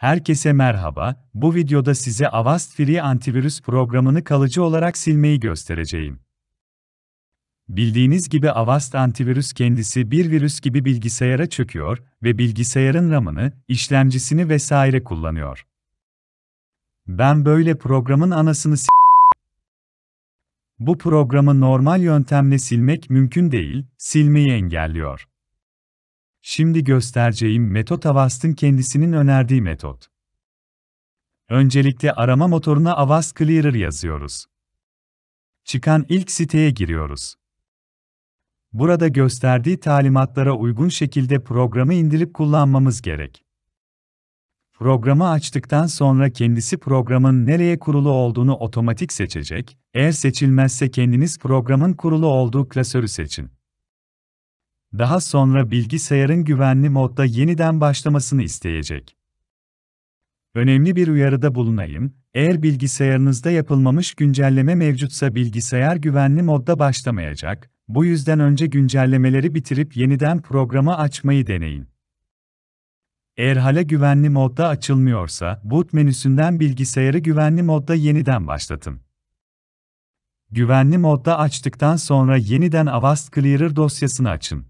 Herkese merhaba, bu videoda size Avast Free antivirüs programını kalıcı olarak silmeyi göstereceğim. Bildiğiniz gibi Avast antivirüs kendisi bir virüs gibi bilgisayara çöküyor ve bilgisayarın RAM'ını, işlemcisini vesaire kullanıyor. Ben böyle programın anasını s- Bu programı normal yöntemle silmek mümkün değil, silmeyi engelliyor. Şimdi göstereceğim metot Avast'ın kendisinin önerdiği metot. Öncelikle arama motoruna Avast Clearer yazıyoruz. Çıkan ilk siteye giriyoruz. Burada gösterdiği talimatlara uygun şekilde programı indirip kullanmamız gerek. Programı açtıktan sonra kendisi programın nereye kurulu olduğunu otomatik seçecek, eğer seçilmezse kendiniz programın kurulu olduğu klasörü seçin. Daha sonra bilgisayarın güvenli modda yeniden başlamasını isteyecek. Önemli bir uyarıda bulunayım, eğer bilgisayarınızda yapılmamış güncelleme mevcutsa bilgisayar güvenli modda başlamayacak, bu yüzden önce güncellemeleri bitirip yeniden programı açmayı deneyin. Eğer hala güvenli modda açılmıyorsa, boot menüsünden bilgisayarı güvenli modda yeniden başlatın. Güvenli modda açtıktan sonra yeniden Avast Clearer dosyasını açın.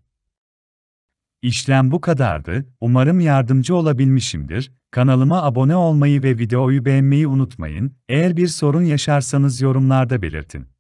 İşlem bu kadardı, umarım yardımcı olabilmişimdir, kanalıma abone olmayı ve videoyu beğenmeyi unutmayın, eğer bir sorun yaşarsanız yorumlarda belirtin.